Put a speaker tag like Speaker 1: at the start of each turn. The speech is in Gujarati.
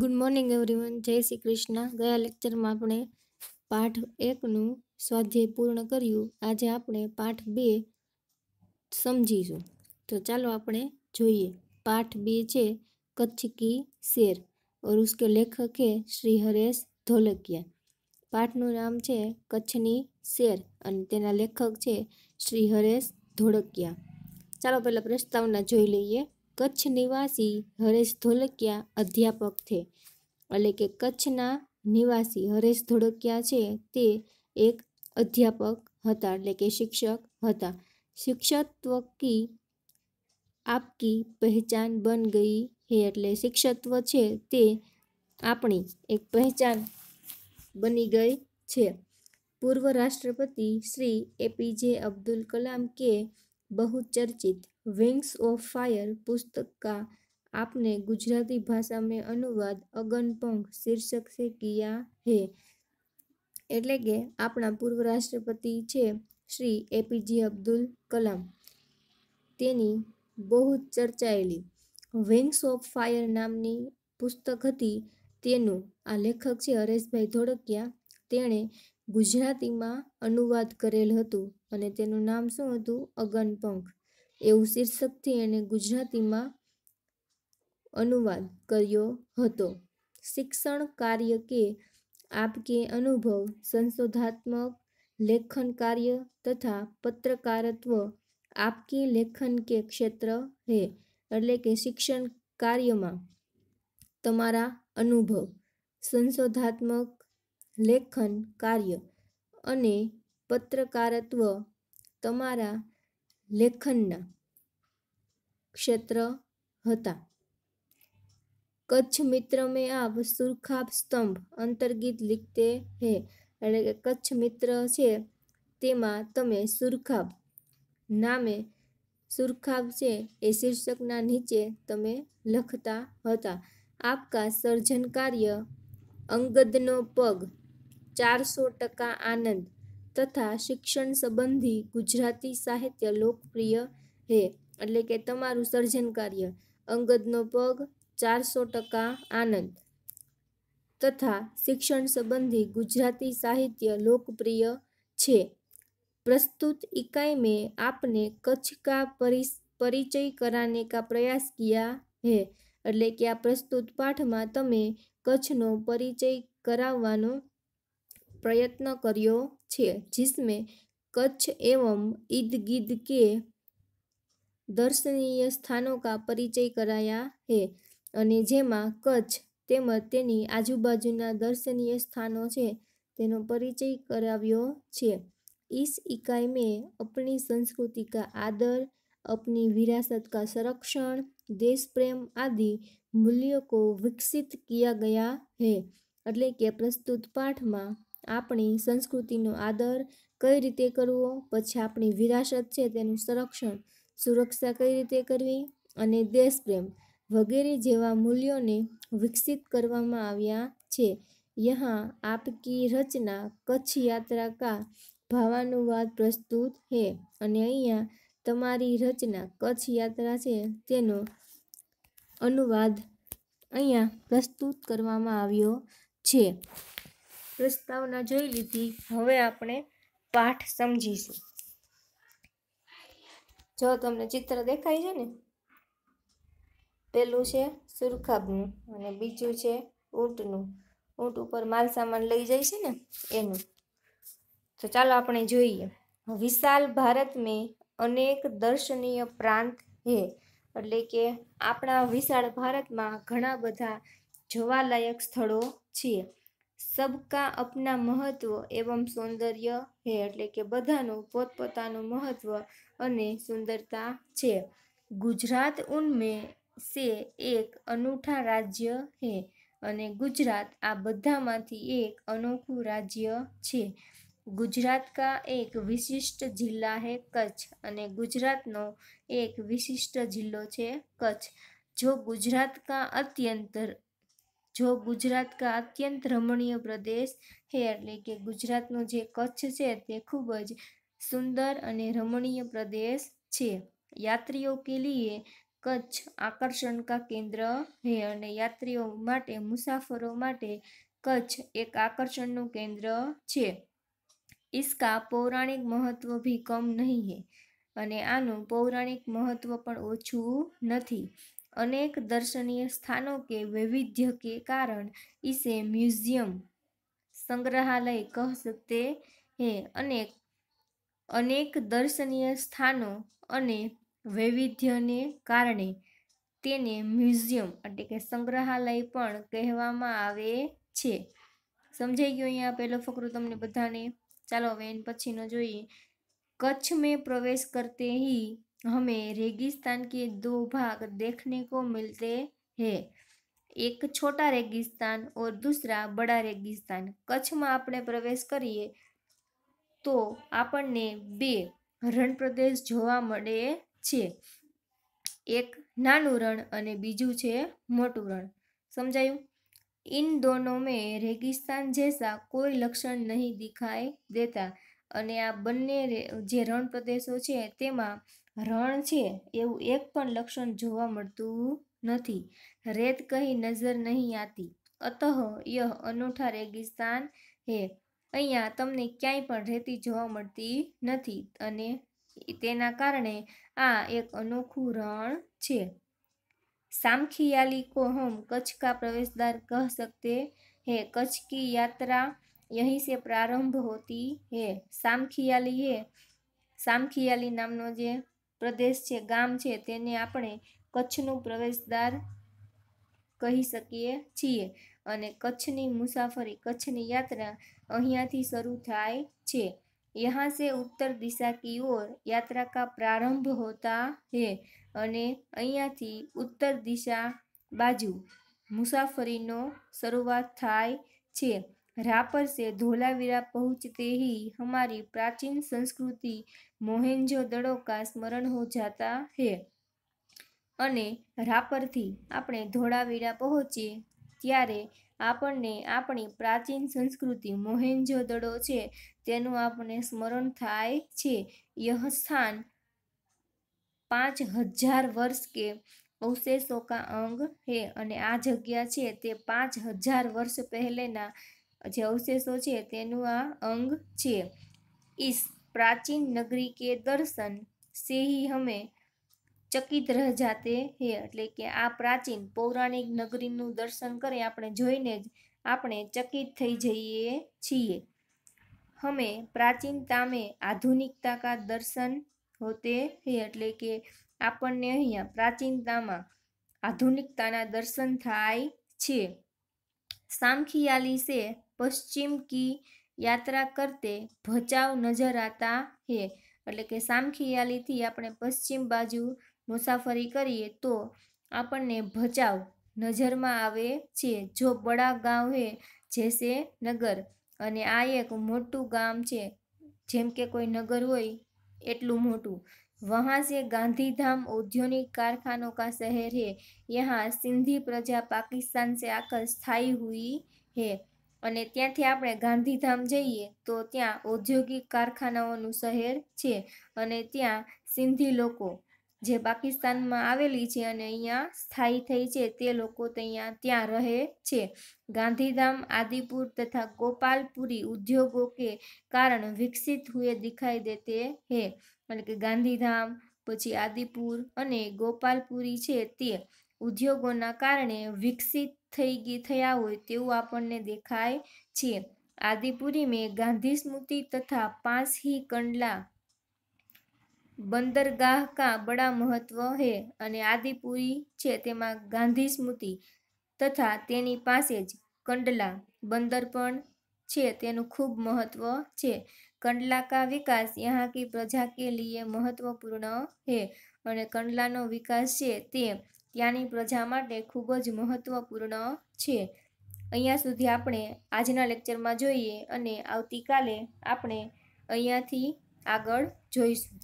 Speaker 1: ગુડ મોર્નિંગ એવરીવન જય શ્રી કૃષ્ણ ગયા લેક્ચરમાં આપણે પાઠ એકનું સ્વાધ્યાય પૂર્ણ કર્યું આજે આપણે પાઠ બે સમજીશું તો ચાલો આપણે જોઈએ પાઠ બે છે કચ્છ કી શેર ઓર ઉસકે લેખક હે શ્રી હરેશ ધોલકિયા પાઠનું નામ છે કચ્છની શેર અને તેના લેખક છે શ્રી હરેશ ધોળકિયા ચાલો પહેલાં પ્રસ્તાવના જોઈ લઈએ कच्छ निवासी हरीश धोलकिया अध्यापक थे એટલે કે કચ્છના નિવાસી હરીશ ધોળકિયા છે તે એક अध्यापक હતા એટલે કે શિક્ષક હતા શિક્ષત્વ કી આપકી પહચાન બન ગઈ હે એટલે શિક્ષત્વ છે તે આપની એક પહચાન બની ગઈ છે પૂર્વ રાષ્ટ્રપતિ શ્રી એપીજે અબ્દુલ કલામ કે બહુ ચર્ચિત વિંગ્સ ઓફ ફાયર પુસ્તક કા આપને ગુજરાતી ભાષા મેં અનુવાદ અગનપંખ શીર્ષક છે કિયા હે એટલે કે આપણા પૂર્વ રાષ્ટ્રપતિ છે શ્રી એપીજે અબ્દુલ કલામ તેની બહુ જ ચર્ચાયેલી વિંગ્સ ઓફ ફાયર નામની પુસ્તક હતી તેનું આ લેખક છે હરેશભાઈ ધોળકિયા તેણે ગુજરાતીમાં અનુવાદ કરેલ હતું અને તેનું નામ શું હતું અગનપંખ એવું શીર્ષકથી એણે ગુજરાતીમાં અનુવાદ કર્યો હતો શિક્ષણ કાર્ય કે આપ કે અનુભવ સંશોધાત્મક લેખન કાર્ય તથા પત્રકારત્વ આપકી લેખન કે ક્ષેત્ર હે એટલે કે શિક્ષણ કાર્યમાં તમારા અનુભવ સંશોધાત્મક લેખન કાર્ય અને પત્રકારત્વ તમારા લેખનના ક્ષેત્ર હતા કચ્છ મિત્ર મેં આપ સુરખાબ સ્તંભ અંતર્ગીત લીખતે હે એટલે કે કચ્છ મિત્ર છે તેમાં તમે સુરખાબ નામે સુરખાબ છે એ શીર્ષકના નીચે તમે લખતા હતા આપકા સર્જન કાર્ય અંગદનો પગ ચારસો ટકા આનંદ તથા શિક્ષણ સંબંધી ગુજરાતી સાહિત્ય લોકપ્રિય હે એટલે કે તમારું સર્જન કાર્ય અંગદનો પગ ચારસો ટકા આનંદ તથા શિક્ષણ સંબંધી ગુજરાતી સાહિત્ય લોકપ્રિય છે પ્રસ્તુત इकाई में आपने कच्छ का પરિચય કરાને કા પ્રયાસ કિયા હે એટલે કે આ પ્રસ્તુત પાઠમાં તમે કચ્છનો પરિચય કરાવવાનો પ્રયત્ન કર્યો છે જિસમે કચ્છ એવમ ईद गिद के દર્શનીય સ્થાનો કા પરિચય કરાયા હે અને જેમાં કચ્છ તેમજ તેની આજુબાજુના દર્શનીય સ્થાનો છે તેનો પરિચય કરાવ્યો છે ઈસ ઇકાઈ મેં અપની સંસ્કૃતિ કા આદર અપની વિરાસત કા સંરક્ષણ દેશપ્રેમ આદિ મૂલ્યો કો વિકસિત કિયા ગયા હે એટલે કે પ્રસ્તુત પાઠમાં આપણી સંસ્કૃતિનો આદર કઈ રીતે કરવો પછી આપણી વિરાસત છે તેનું સંરક્ષણ સુરક્ષા કઈ રીતે કરવી અને દેશપ્રેમ વગેરે જેવા મૂલ્યોને વિકસિત કરવામાં આવ્યા છે યહાં આપકી રચના કચ્છ યાત્રા કા ભાવાનુવાદ પ્રસ્તુત હે અને અહીંયા તમારી રચના કચ્છ યાત્રા છે તેનો અનુવાદ અહીંયા પ્રસ્તુત કરવામાં આવ્યો છે પ્રસ્તાવના જોઈ લીધી હવે આપણે પાઠ સમજીશું જો તમને ચિત્ર દેખાય છે ને પેલું છે સુરખાબનું અને બીજું છે ઊંટનું ઊંટ ઉપર માલ સામાન લઈ જાય છે ને એનું તો ચાલો આપણે જોઈએ વિશાલ ભારત મેં અનેક દર્શનીય પ્રાંત હે એટલે કે આપણા વિશાળ ભારતમાં ઘણા બધા જોવાલાયક સ્થળો છીએ સબકા અપના મહત્વ એવમ સૌંદર્ય હે એટલે કે બધાનું પોતપોતાનું મહત્વ અને સુંદરતા છે ગુજરાત ઉનમે સે એક અનૂઠા રાજ્ય હે અને ગુજરાત આ બધામાંથી એક અનોખું રાજ્ય છે ગુજરાત કા એક વિશિષ્ટ જિલ્લા હે કચ્છ અને ગુજરાતનો એક વિશિષ્ટ જિલ્લો છે કચ્છ જો ગુજરાત કા અત્યંત જો ગુજરાત કા અત્યંત રમણીય પ્રદેશ હે એટલે કે ગુજરાતનો જે કચ્છ છે તે ખૂબ જ સુંદર અને રમણીય પ્રદેશ છે યાત્રીઓ કે લીએ કચ્છ આકર્ષણ કા કેન્દ્ર હે અને યાત્રીઓ માટે મુસાફરો માટે કચ્છ એક આકર્ષણનું કેન્દ્ર છે इसका પૌરાણિક મહત્વ ભી કમ નહીં હે અને આનું પૌરાણિક મહત્વ પણ ઓછું નથી અનેક દર્શનીય સ્થાનો કે વૈવિધ્ય કે કારણ इसे म्यूजियम संग्रहालय कह सकते हैं अनेक અનેક દર્શનીય સ્થાનો અને વૈવિધ્યને કારણે તેને મ્યુઝિયમ એટલે કે સંગ્રહાલય પણ કહેવામાં આવે છે સમજાઈ ગયો અહીંયા પહેલો ફકરો તમને બધાને ચાલો હવે પછીનો જોઈએ કચ્છ મેં પ્રવેશ કરતે હી हमें रेगिस्तान के दो भाग देखने को मिलते हैं એક છોટા રેગિસ્તાન ઓર દૂસરા બડા રેગિસ્તાન કચ્છમાં આપણે પ્રવેશ કરીએ તો આપણને બે રણપ્રદેશ જોવા મળે છે એક નાનું રણ અને બીજું છે મોટું રણ સમજાયું ઇન દોનો મેં રેગિસ્તાન જૈસા કોઈ લક્ષણ નહીં દેખાઈ દેતા અને આ બંને જે રણ પ્રદેશો છે તેમાં રણ છે એવું એક પણ લક્ષણ જોવા મળતું નથી રેત કહી નજર નહીં આતી અતઃ યહ અનૂઠા રેગિસ્તાન હે અહીંયા તમને ક્યાંય પણ રેતી જોવા મળતી નથી અને તેના કારણે આ એક અનોખું રણ છે સામખિયાલી કો હમ કચ્छ કા પ્રવેશદ્વાર કહ सकते है कच्छ की यात्रा यहीं से प्रारंभ होती है सामखियाली है સામખિયાલી નામનો જે પ્રદેશ છે ગામ છે તેને આપણે કચ્છનું પ્રવેશદ્વાર કહી શકીએ છીએ અને કચ્છની મુસાફરી કચ્છની યાત્રા અહીંયાથી શરૂ થાય છે यहाँ से उत्तर दिशा की ओर यात्रा का प्रारंभ होता है અને અહીંયાથી ઉત્તર દિશા બાજુ મુસાફરીનો શરૂઆત થાય છે રાપર સે धोलावीरा पहुँचते ही हमारी प्राचीन મોહેન્જો દડો કા સ્મરણ હો જાતા હે અને રાપરથી આપણે ધોળાવીરા પહોંચીએ ત્યારે આપણને આપણી પ્રાચીન સંસ્કૃતિ મોહેન્જો દડો છે તેનું આપણને સ્મરણ થાય છે યહ સ્થાન પાંચ હજાર વર્ષ કે અવશેષો કા અંગ હે અને આ જગ્યા છે તે પાંચ હજાર વર્ષ પહેલેના જે અવશેષો છે તેનું આ અંગ છે ઈસ પ્રાચીન નગરી કે દર્શન સેહી હમે ચકિત રહ જાતે હે એટલે કે આ પ્રાચીન પૌરાણિક નગરીનું દર્શન કરી આપણે જોઈને જ આપણે ચકિત થઈ જઈએ છીએ હમે પ્રાચીનતામે આધુનિકતા કા દર્શન હોતે હે એટલે કે આપણને અહીંયા પ્રાચીનતામાં આધુનિકતાના દર્શન થાય છે सामखियाली से પશ્ચિમ કી યાત્રા કરતે ભચાવ નજર આતા હે એટલે કે સામખિયાલીથી આપણે પશ્ચિમ બાજુ મુસાફરી કરીએ તો આપણને ભચાઉ નજરમાં આવે છે જો બડા ગામ હે જેસે નગર અને આ એક મોટું ગામ છે જેમ કે કોઈ નગર હોય એટલું મોટું वहाँ से गांधीधाम औद्योगिक कारखानों का शहर है यहाँ સિંધી પ્રજા પાકિસ્તાન से આકર સ્થાયી हुई है અને ત્યાંથી આપણે ગાંધીધામ જઈએ તો ત્યાં ઔદ્યોગિક કારખાનાઓનું શહેર છે અને ત્યાં સિંધી લોકો જે પાકિસ્તાનમાં આવેલી છે અને અહીંયા સ્થાયી થઈ છે તે લોકો ત્યાં ત્યાં રહે છે ગાંધીધામ આદિપુર તથા ગોપાલપુરી ઉદ્યોગો કે કારણ વિકસિત હુએ દિખાઈ દેતે હે એટલે કે ગાંધીધામ પછી આદિપુર અને ગોપાલપુરી છે તે ઉદ્યોગોના કારણે વિકસિત થઈ ગઈ થયા હોય તેવું આપણને દેખાય છે આદિપુરી મેં ગાંધી સ્મૃતિ તથા પાંચ હી કંડલા બંદરગાહ का बड़ा महत्व है અને આદિપુરી છે તેમાં ગાંધી સ્મૃતિ તથા તેની પાસે જ કંડલા બંદર પણ છે તેનું ખૂબ મહત્વ છે કંડલા કા વિકાસ યહાં કી પ્રજા કે લીએ મહત્વપૂર્ણ હે અને કંડલાનો વિકાસ છે તે ત્યાંની પ્રજા માટે ખૂબ જ મહત્વપૂર્ણ છે અહીંયા સુધી આપણે આજના લેક્ચરમાં જોઈએ અને આવતીકાલે આપણે અહીંયાથી આગળ જોઈશું